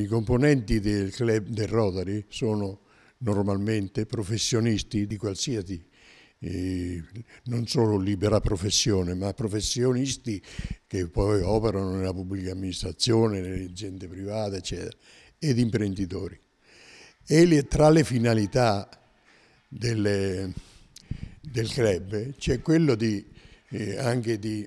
I componenti del club del Rotary sono normalmente professionisti di qualsiasi, eh, non solo libera professione, ma professionisti che poi operano nella pubblica amministrazione, nelle aziende private, eccetera, ed imprenditori. E le, tra le finalità delle, del club c'è quello di, eh, anche di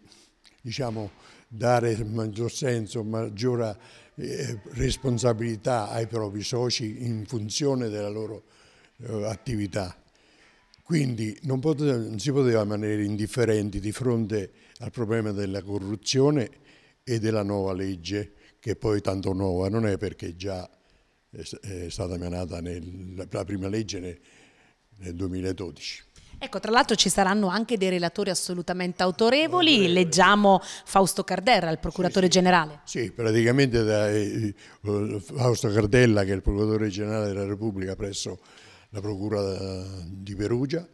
diciamo, dare maggior senso, maggiore eh, responsabilità ai propri soci in funzione della loro eh, attività. Quindi non, poteva, non, si poteva rimanere indifferenti di fronte al problema della corruzione e della nuova legge, che poi tanto nuova non è perché già è stata emanata nel, la prima legge nel, nel 2012. Ecco, tra l'altro ci saranno anche dei relatori assolutamente autorevoli, autorevoli. leggiamo Fausto Cardella, il procuratore sì, sì. generale. Sì, praticamente da, eh, eh, Fausto Cardella che è il procuratore generale della Repubblica presso la Procura eh, di Perugia,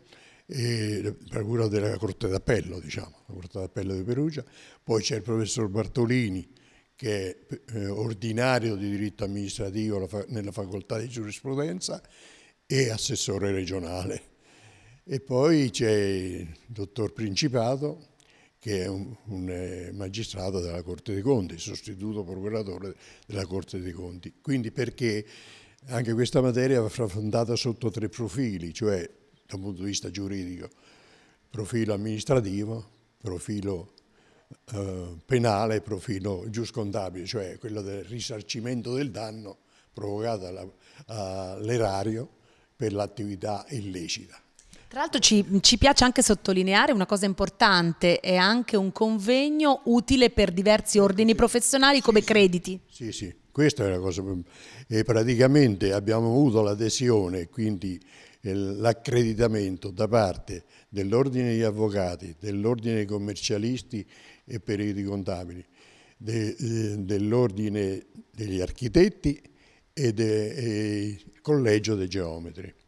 e la Procura della Corte d'Appello, diciamo, la Corte d'Appello di Perugia, poi c'è il professor Bartolini che è ordinario di diritto amministrativo nella facoltà di giurisprudenza e assessore regionale e poi c'è il dottor Principato, che è un, un, eh, magistrato della Corte dei Conti, sostituto procuratore della Corte dei Conti. Quindi perché anche questa materia va affrontata sotto tre profili, cioè dal punto di vista giuridico, profilo amministrativo, profilo eh, penale e profilo giuscontabile, cioè quello del risarcimento del danno provocato all'erario per l'attività illecita. Tra l'altro ci, ci, piace anche sottolineare una cosa importante, è anche un convegno utile per diversi ordini professionali come sì, crediti. Sì, sì, questa è una cosa. E praticamente abbiamo avuto l'adesione, quindi eh, l'accreditamento da parte dell'ordine degli avvocati, dell'ordine dei commercialisti e periti contabili, de, eh, dell'ordine degli architetti e del collegio dei geometri.